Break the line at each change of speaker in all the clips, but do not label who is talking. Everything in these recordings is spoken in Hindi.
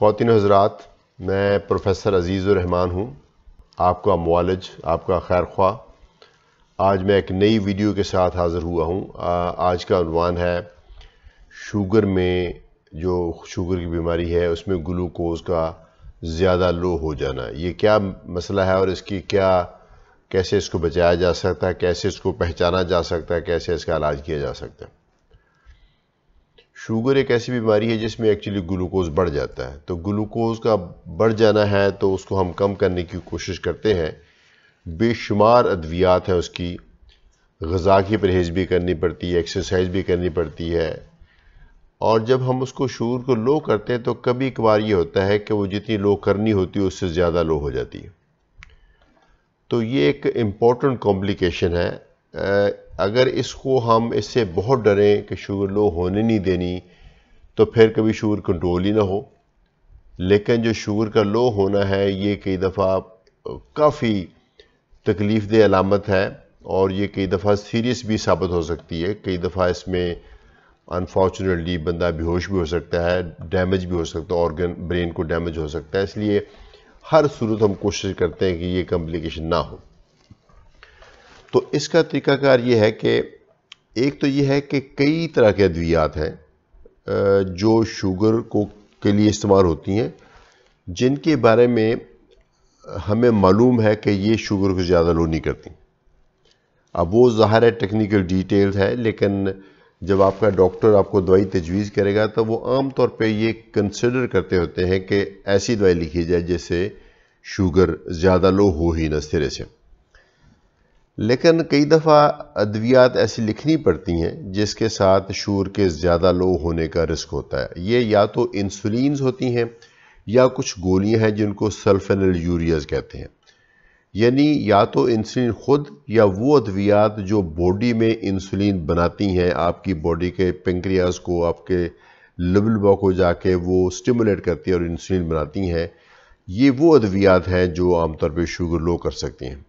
खातिन हजरात मैं प्रोफेसर रहमान हूँ आपका मालज आपका खैर ख्वा आज मैं एक नई वीडियो के साथ हाज़िर हुआ हूँ आज का अनवान है शुगर में जो शुगर की बीमारी है उसमें ग्लूकोज का ज़्यादा लो हो जाना ये क्या मसला है और इसकी क्या कैसे इसको बचाया जा सकता है कैसे इसको पहचाना जा सकता है कैसे इसका इलाज किया जा सकता है शुगर एक ऐसी बीमारी है जिसमें एक्चुअली ग्लूकोज बढ़ जाता है तो ग्लूकोज का बढ़ जाना है तो उसको हम कम करने की कोशिश करते हैं बेशुमार अद्वियात हैं उसकी गज़ा की परहेज़ भी करनी पड़ती है एक्सरसाइज भी करनी पड़ती है और जब हम उसको शुगर को लो करते हैं तो कभी कभार ये होता है कि वो जितनी लो करनी होती है उससे ज़्यादा लो हो जाती है तो ये एक इम्पॉर्टेंट कॉम्प्लिकेशन है अगर इसको हम इससे बहुत डरें कि शुगर लो होने नहीं देनी तो फिर कभी शुगर कंट्रोल ही ना हो लेकिन जो शुगर का लो होना है ये कई दफ़ा काफ़ी तकलीफ़ दे अलामत है और ये कई दफ़ा सीरियस भी साबित हो सकती है कई दफ़ा इसमें अनफॉर्चुनेटली बंदा बेहोश भी हो सकता है डैमेज भी हो सकता है ऑर्गन ब्रेन को डैमेज हो सकता है इसलिए हर सूरत हम कोशिश करते हैं कि ये कम्प्लिकेशन ना हो तो इसका तरीकाकार ये है कि एक तो ये है कि कई तरह के अद्वियात हैं जो शुगर को के लिए इस्तेमाल होती हैं जिनके बारे में हमें मालूम है कि ये शुगर को ज़्यादा लो नहीं करती अब वो ज़ाहिर है टेक्निकल डिटेल्स है लेकिन जब आपका डॉक्टर आपको दवाई तजवीज़ करेगा तो वो आम तौर पे ये कंसिडर करते होते हैं कि ऐसी दवाई लिखी जाए जैसे शुगर ज़्यादा लो हो ही न सिरे से लेकिन कई दफ़ा अद्वियात ऐसी लिखनी पड़ती हैं जिसके साथ शूगर के ज़्यादा लो होने का रिस्क होता है ये या तो इंसुलिन होती हैं या कुछ गोलियां हैं जिनको सल्फेनल यूरियाज कहते हैं यानी या तो इंसुलिन खुद या वो अद्वियात जो बॉडी में इंसुलिन बनाती हैं आपकी बॉडी के पेंक्रियाज को आपके लिबलबा को जाके वो स्टिमुलेट करती है और इंसुलिन बनाती हैं ये वो अद्वियात हैं जो आमतौर पर शुगर लो कर सकती हैं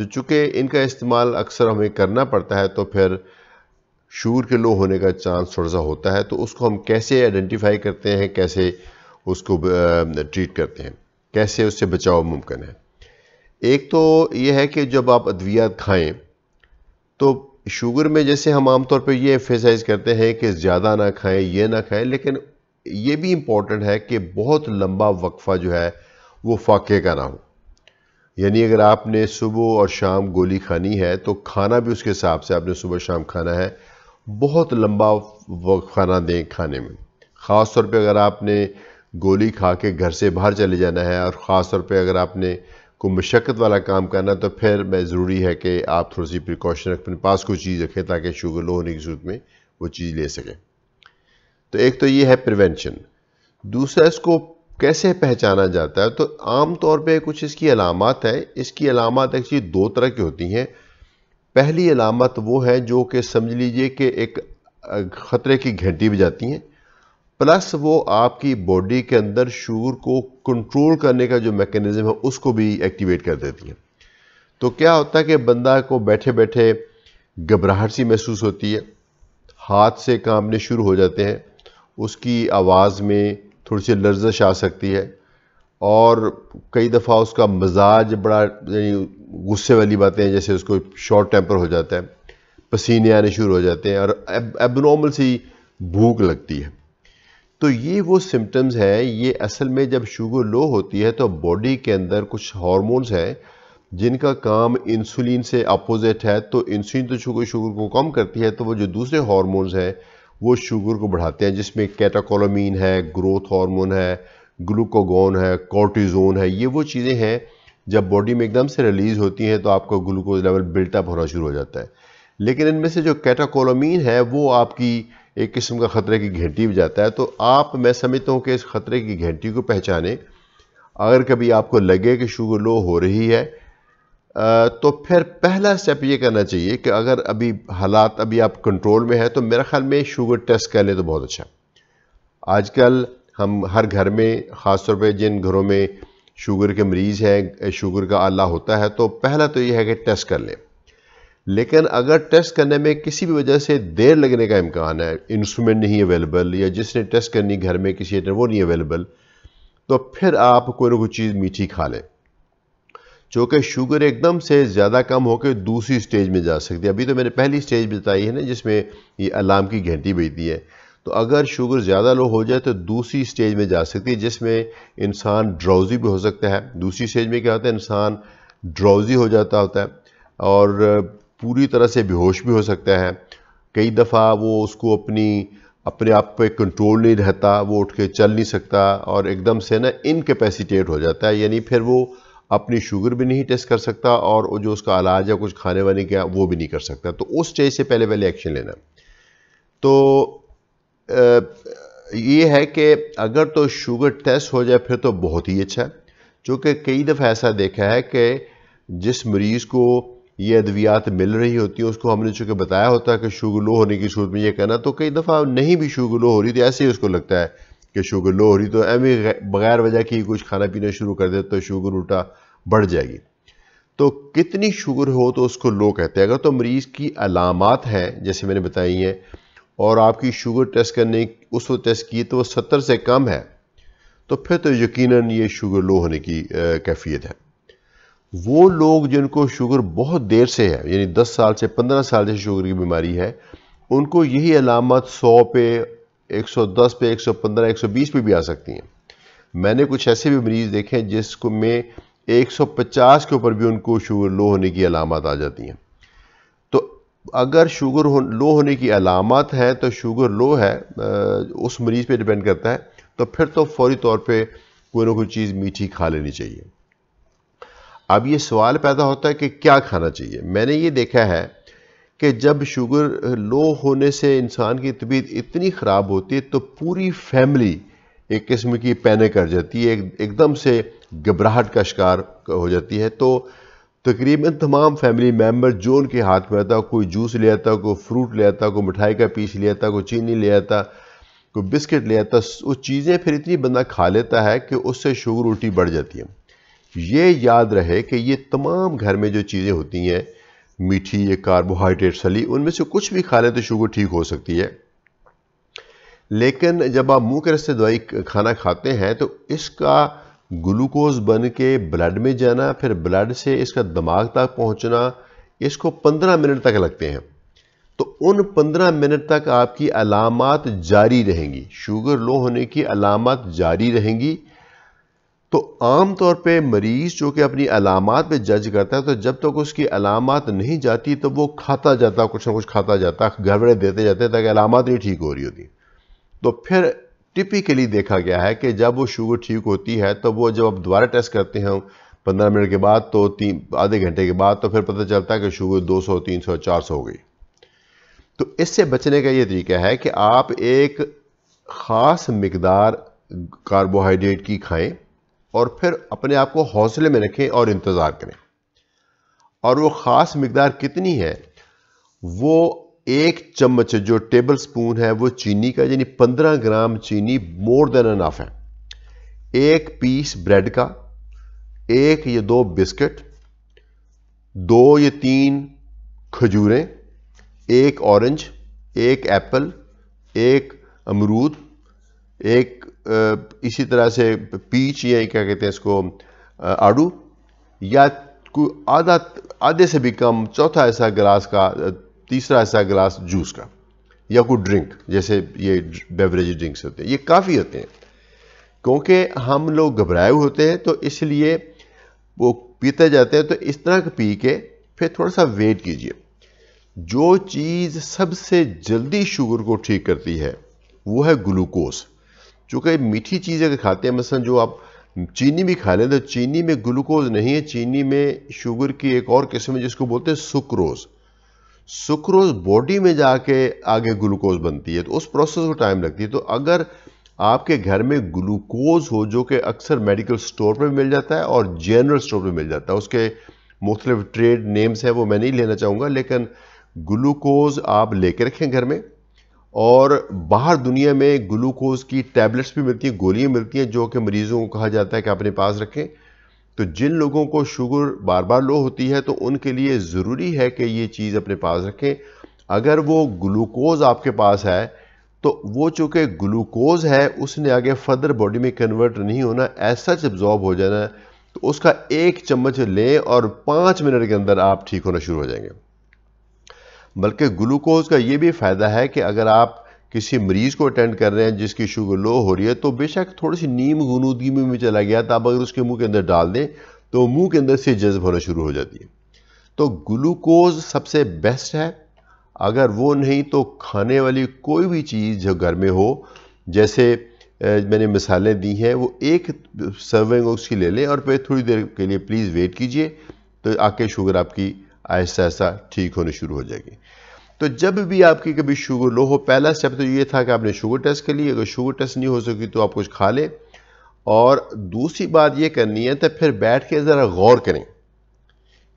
तो चूँकि इनका इस्तेमाल अक्सर हमें करना पड़ता है तो फिर शूर के लो होने का चांस थोड़ा सा होता है तो उसको हम कैसे आइडेंटिफाई करते हैं कैसे उसको ट्रीट करते हैं कैसे उससे बचाव मुमकिन है एक तो यह है कि जब आप अद्वियात खाएं तो शुगर में जैसे हम आमतौर पर यह एफेसाइज करते हैं कि ज़्यादा ना खाएं ये ना खाएं लेकिन ये भी इम्पॉर्टेंट है कि बहुत लंबा वक्फा जो है वो फाके का ना हो यानी अगर आपने सुबह और शाम गोली खानी है तो खाना भी उसके हिसाब से आपने सुबह शाम खाना है बहुत लंबा वक्त खाना दें खाने में ख़ास तौर पे अगर आपने गोली खा के घर से बाहर चले जाना है और ख़ास तौर पे अगर आपने को मशक्क़त वाला काम करना तो फिर मैं ज़रूरी है कि आप थोड़ी सी प्रिकॉशन अपने पास कोई चीज़ रखें ताकि शुगर लो होने की सूरत में वो चीज़ ले सकें तो एक तो ये है प्रिवेंशन दूसरा इसको कैसे पहचाना जाता है तो आम तौर पे कुछ इसकी अलामत है इसकी अलामत एक्चुअली दो तरह की होती हैं पहली अलामत वो है जो कि समझ लीजिए कि एक ख़तरे की घंटी बजाती हैं प्लस वो आपकी बॉडी के अंदर शुगर को कंट्रोल करने का जो मैकेनिज़्म है उसको भी एक्टिवेट कर देती हैं तो क्या होता है कि बंदा को बैठे बैठे घबराहट सी महसूस होती है हाथ से कांपने शुरू हो जाते हैं उसकी आवाज़ में थोड़ी सी लर्जश आ सकती है और कई दफ़ा उसका मजाज बड़ा यानी गुस्से वाली बातें जैसे उसको शॉर्ट टेम्पर हो जाता है पसीने आने शुरू हो जाते हैं और एबनॉर्मल सी भूख लगती है तो ये वो सिम्टम्स हैं ये असल में जब शुगर लो होती है तो बॉडी के अंदर कुछ हॉर्मोन्स हैं जिनका काम इंसुलिन से अपोजिट है तो इंसुलिन तो शुगर शुगर को कम करती है तो वो जो दूसरे हॉर्मोन्स हैं वो शुगर को बढ़ाते हैं जिसमें कैटाकोलोमीन है ग्रोथ हार्मोन है ग्लूकोगोन है कॉर्टिजोन है ये वो चीज़ें हैं जब बॉडी में एकदम से रिलीज़ होती हैं तो आपका ग्लूकोज लेवल बिल्टअप होना शुरू हो जाता है लेकिन इनमें से जो कैटाकोलोमीन है वो आपकी एक किस्म का ख़तरे की घंटी भी जाता है तो आप मैं समझता हूँ कि इस ख़तरे की घंटी को पहचाने अगर कभी आपको लगे कि शुगर लो हो रही है तो फिर पहला स्टेप ये करना चाहिए कि अगर अभी हालात अभी आप कंट्रोल में है तो मेरे ख्याल में शुगर टेस्ट कर लें तो बहुत अच्छा आजकल हम हर घर में ख़ासतौर पर जिन घरों में शुगर के मरीज़ हैं शुगर का आला होता है तो पहला तो ये है कि टेस्ट कर लें लेकिन अगर टेस्ट करने में किसी भी वजह से देर लगने का इम्कान है इंस्ट्रूमेंट नहीं अवेलेबल या जिसने टेस्ट करनी घर में किसी ने वो नहीं अवेलेबल तो फिर आप कोई ना कोई चीज़ मीठी खा लें जो कि शुगर एकदम से ज़्यादा कम होकर दूसरी स्टेज में जा सकती है अभी तो मैंने पहली स्टेज बताई है ना जिसमें ये अलार्म की घंटी बजती है तो अगर शुगर ज़्यादा लो हो जाए तो दूसरी स्टेज में जा सकती है जिसमें इंसान ड्राउजी भी हो सकता है दूसरी स्टेज में क्या होता है इंसान ड्राउजी हो जाता होता है और पूरी तरह से बेहोश भी हो सकता है कई दफ़ा वो उसको अपनी अपने आप पे कंट्रोल नहीं रहता वो उठ के चल नहीं सकता और एकदम से ना इनकेपेसिटेट हो जाता है यानी फिर वो अपनी शुगर भी नहीं टेस्ट कर सकता और जो उसका इलाज या कुछ खाने वाने का वो भी नहीं कर सकता तो उस स्टेज से पहले पहले एक्शन लेना तो ये है कि अगर तो शुगर टेस्ट हो जाए फिर तो बहुत ही अच्छा है कई दफ़ा ऐसा देखा है कि जिस मरीज़ को ये अद्वियात मिल रही होती हैं उसको हमने चूँकि बताया होता है कि शुगर लो होने की सूरत में ये कहना तो कई दफ़ा नहीं भी शुगर लो हो रही तो ऐसे ही उसको लगता है कि शुगर लो हो रही तो एम बगैर वजह की कुछ खाना पीना शुरू कर दे तो शुगर उल्टा बढ़ जाएगी तो कितनी शुगर हो तो उसको लो कहते हैं अगर तो मरीज़ की अलामत हैं जैसे मैंने बताई हैं और आपकी शुगर टेस्ट करने उस वक्त टेस्ट की तो वह सत्तर से कम है तो फिर तो यकीनन ये शुगर लो होने की कैफियत है वो लोग जिनको शुगर बहुत देर से है यानी 10 साल से 15 साल से शुगर की बीमारी है उनको यही अलामत 100 पे 110 पे 115, 120 पे भी आ सकती हैं मैंने कुछ ऐसे भी मरीज़ देखे हैं जिसको में 150 के ऊपर भी उनको शुगर लो होने की अलामत आ जाती हैं तो अगर शुगर हो, लो होने की अलामत है तो शुगर लो है उस मरीज़ पे डिपेंड करता है तो फिर तो फौरी तौर पे कोई ना कोई चीज़ मीठी खा लेनी चाहिए अब ये सवाल पैदा होता है कि क्या खाना चाहिए मैंने ये देखा है कि जब शुगर लो होने से इंसान की तबीयत इतनी ख़राब होती है तो पूरी फैमिली एक किस्म की पैनिक कर जाती है एक एकदम से घबराहट का शिकार हो जाती है तो तकरीबन तमाम फैमिली मेम्बर जो उनके हाथ में आता कोई जूस ले आता कोई फ्रूट ले आता कोई मिठाई का पीस ले आता कोई चीनी ले आता कोई बिस्किट ले आता वो चीज़ें फिर इतनी बंदा खा लेता है कि उससे शुगर उल्टी बढ़ जाती है ये याद रहे कि ये तमाम घर में जो चीज़ें होती हैं मीठी या कार्बोहाइड्रेट सली उनमें से कुछ भी खा लें तो शुगर ठीक हो सकती है लेकिन जब आप मुंह के रस्ते दवाई खाना खाते हैं तो इसका ग्लूकोज बन के ब्लड में जाना फिर ब्लड से इसका दिमाग तक पहुंचना इसको 15 मिनट तक लगते हैं तो उन 15 मिनट तक आपकी अलामत जारी रहेंगी शुगर लो होने की अलामत जारी रहेंगी तो आम तौर पे मरीज़ जो कि अपनी अलामत पे जज करता है तो जब तक तो उसकी अलामत नहीं जाती तो वो खाता जाता कुछ ना कुछ खाता जाता गड़बड़े देते जाते ताकि अलामत नहीं ठीक हो रही होती तो फिर टिपिकली देखा गया है कि जब वो शुगर ठीक होती है तो वो जब आप दोबारा टेस्ट करते हैं पंद्रह मिनट के बाद तो तीन आधे घंटे के बाद तो फिर पता चलता है कि शुगर दो सौ तीन सौ चार सौ हो गई तो इससे बचने का ये तरीका है कि आप एक ख़ास मकदार कार्बोहाइड्रेट की खाएं और फिर अपने आप को हौसले में रखें और इंतज़ार करें और वो ख़ास मकदार कितनी है वो एक चम्मच जो टेबल स्पून है वो चीनी का यानी पंद्रह ग्राम चीनी मोर देन अनाफ है एक पीस ब्रेड का एक या दो बिस्किट दो या तीन खजूरें एक ऑरेंज एक एप्पल एक अमरूद एक इसी तरह से पीच या क्या कहते हैं इसको आड़ू या कोई आधा आधे से भी कम चौथा ऐसा गिलास का तीसरा ऐसा गिलास जूस का या कोई ड्रिंक जैसे ये बेवरेज ड्रिंक्स होते हैं ये काफ़ी होते हैं क्योंकि हम लोग घबराए हुए होते हैं तो इसलिए वो पीते जाते हैं तो इस तरह का पी के फिर थोड़ा सा वेट कीजिए जो चीज़ सबसे जल्दी शुगर को ठीक करती है वो है ग्लूकोज चूँकि मीठी चीज़ अगर खाते हैं मसलन जो आप चीनी भी खा लें तो चीनी में ग्लूकोज नहीं है चीनी में शुगर की एक और किस्म है जिसको बोलते हैं सुक्रोज सुक्रोज बॉडी में जाके आगे ग्लूकोज बनती है तो उस प्रोसेस को टाइम लगती है तो अगर आपके घर में ग्लूकोज हो जो कि अक्सर मेडिकल स्टोर पर मिल जाता है और जनरल स्टोर पर मिल जाता है उसके मुख्तलिफ ट्रेड नेम्स हैं वो मैं नहीं लेना चाहूँगा लेकिन ग्लूकोज आप लेके रखें घर में और बाहर दुनिया में ग्लूकोज की टैबलेट्स भी मिलती हैं गोलियां मिलती हैं जो कि मरीजों को कहा जाता है कि अपने पास रखें तो जिन लोगों को शुगर बार बार लो होती है तो उनके लिए ज़रूरी है कि ये चीज़ अपने पास रखें अगर वो ग्लूकोज आपके पास है तो वो चूँकि ग्लूकोज है उसने आगे फर्दर बॉडी में कन्वर्ट नहीं होना ऐसा एब्जॉर्ब हो जाना तो उसका एक चम्मच लें और पाँच मिनट के अंदर आप ठीक होना शुरू हो जाएंगे बल्कि ग्लूकोज का ये भी फ़ायदा है कि अगर आप किसी मरीज़ को अटेंड कर रहे हैं जिसकी शुगर लो हो रही है तो बेशक थोड़ी सी नीम गनूदगी में भी चला गया तो आप अगर उसके मुंह के अंदर डाल दें तो मुंह के अंदर से जज्ब होना शुरू हो जाती है तो ग्लूकोज सबसे बेस्ट है अगर वो नहीं तो खाने वाली कोई भी चीज़ जो घर में हो जैसे मैंने मिसालें दी हैं वो एक सर्विंग उसकी ले लें और फिर थोड़ी देर के लिए प्लीज़ वेट कीजिए तो आके शुगर आपकी ऐसा ऐसा ठीक होने शुरू हो जाएगी तो जब भी आपकी कभी शुगर लो हो पहला स्टेप तो ये था कि आपने शुगर टेस्ट कर लिया अगर शुगर टेस्ट नहीं हो सकी तो आप कुछ खा लें और दूसरी बात ये करनी है तो फिर बैठ के ज़रा गौर करें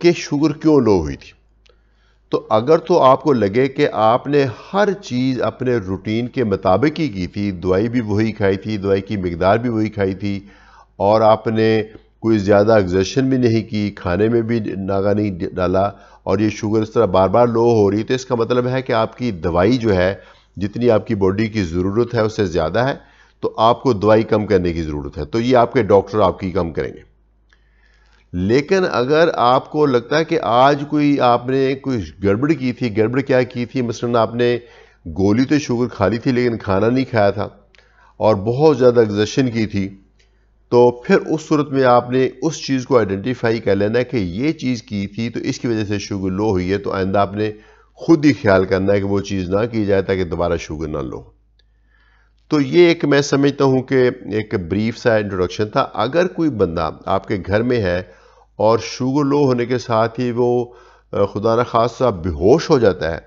कि शुगर क्यों लो हुई थी तो अगर तो आपको लगे कि आपने हर चीज़ अपने रूटीन के मुताबिक ही की थी दवाई भी वही खाई थी दवाई की मकदार भी वही खाई थी और आपने कोई ज़्यादा एग्जेशन भी नहीं की खाने में भी नागा नहीं डाला और ये शुगर इस तरह बार बार लो हो रही तो इसका मतलब है कि आपकी दवाई जो है जितनी आपकी बॉडी की ज़रूरत है उससे ज़्यादा है तो आपको दवाई कम करने की ज़रूरत है तो ये आपके डॉक्टर आपकी कम करेंगे लेकिन अगर आपको लगता है कि आज कोई आपने कोई गड़बड़ की थी गड़बड़ क्या की थी मसलन आपने गोली तो शुगर खा ली थी लेकिन खाना नहीं खाया था और बहुत ज़्यादा एग्जेशन की थी तो फिर उस सूरत में आपने उस चीज़ को आइडेंटिफाई कर लेना है कि ये चीज़ की थी तो इसकी वजह से शुगर लो हुई है तो आइंदा आपने खुद ही ख्याल करना है कि वो चीज़ ना की जाए ताकि दोबारा शुगर ना लो तो ये एक मैं समझता हूँ कि एक ब्रीफ सा इंट्रोडक्शन था अगर कोई बंदा आपके घर में है और शुगर लो होने के साथ ही वो खुदा न खासा बेहोश हो जाता है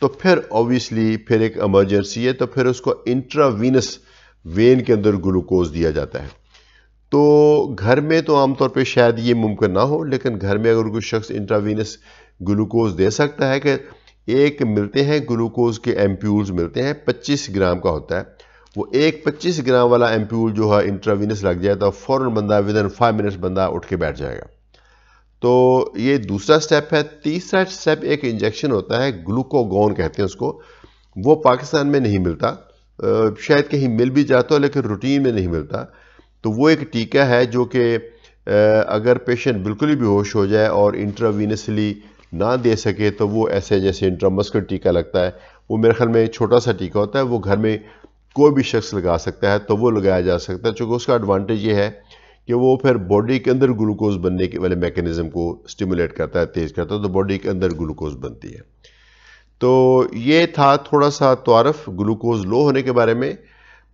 तो फिर ऑब्वियसली फिर एक इमरजेंसी है तो फिर उसको इंट्रावीनस वेन के अंदर ग्लूकोज दिया जाता है तो घर में तो आमतौर पे शायद ये मुमकिन ना हो लेकिन घर में अगर कोई शख्स इंट्रावीनस ग्लूकोज दे सकता है कि एक मिलते हैं ग्लूकोज के एम्प्यूल्स मिलते हैं 25 ग्राम का होता है वो एक 25 ग्राम वाला एम्प्यूल जो है इंट्रावीनस लग जाए तो फ़ौर बंदा विद इन फाइव मिनट्स बंदा उठ के बैठ जाएगा तो ये दूसरा स्टेप है तीसरा स्टेप एक इंजेक्शन होता है ग्लूकोगोन कहते हैं उसको वो पाकिस्तान में नहीं मिलता शायद कहीं मिल भी जाता हो लेकिन रूटीन में नहीं मिलता तो वो एक टीका है जो कि अगर पेशेंट बिल्कुल ही बेहोश हो जाए और इंट्रावीनसली ना दे सके तो वो ऐसे जैसे इंट्रामस्कुलर टीका लगता है वो मेरे ख्याल में छोटा सा टीका होता है वो घर में कोई भी शख्स लगा सकता है तो वो लगाया जा सकता है चूँकि उसका एडवांटेज ये है कि वो फिर बॉडी के अंदर ग्लूकोज बनने के वाले मेकेनिज़्म को स्टिमुलेट करता है तेज़ करता है तो बॉडी के अंदर ग्लूकोज बनती है तो ये था थोड़ा सा तारफ़ ग्लूकोज लो होने के बारे में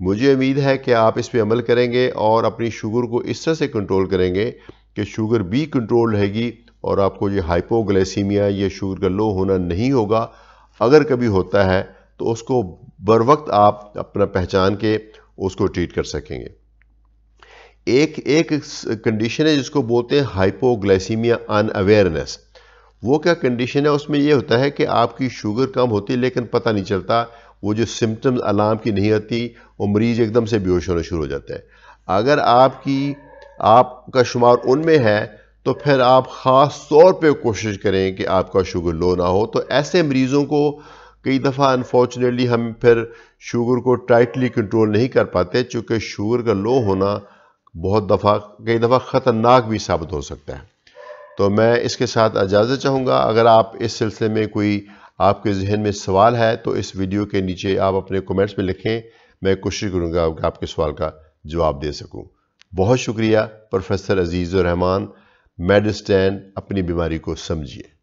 मुझे उम्मीद है कि आप इस पर अमल करेंगे और अपनी शुगर को इस तरह से कंट्रोल करेंगे कि शुगर भी कंट्रोल रहेगी और आपको ये हाइपोग्लाइसीमिया या शुगर का लो होना नहीं होगा अगर कभी होता है तो उसको बर वक्त आप अपना पहचान के उसको ट्रीट कर सकेंगे एक एक कंडीशन है जिसको बोलते हैं हाइपोग्लाइसीमिया अनअवेयरनेस वो क्या कंडीशन है उसमें यह होता है कि आपकी शुगर कम होती है लेकिन पता नहीं चलता वो जो सिम्टम्स अलार्म की नहीं आती वो मरीज़ एकदम से बेहोश होना शुरू हो जाता है अगर आपकी आपका शुमार उनमें है तो फिर आप ख़ास तौर पे कोशिश करें कि आपका शुगर लो ना हो तो ऐसे मरीज़ों को कई दफ़ा अनफॉर्चुनेटली हम फिर शुगर को टाइटली कंट्रोल नहीं कर पाते चूँकि शुगर का लो होना बहुत दफ़ा कई दफ़ा ख़तरनाक भी साबित हो सकता है तो मैं इसके साथ इजाज़त चाहूँगा अगर आप इस सिलसिले में कोई आपके जहन में सवाल है तो इस वीडियो के नीचे आप अपने कमेंट्स में लिखें मैं कोशिश करूँगा आपके सवाल का जवाब दे सकूँ बहुत शुक्रिया प्रोफेसर अजीज़ रहमान मेडिस्टैन अपनी बीमारी को समझिए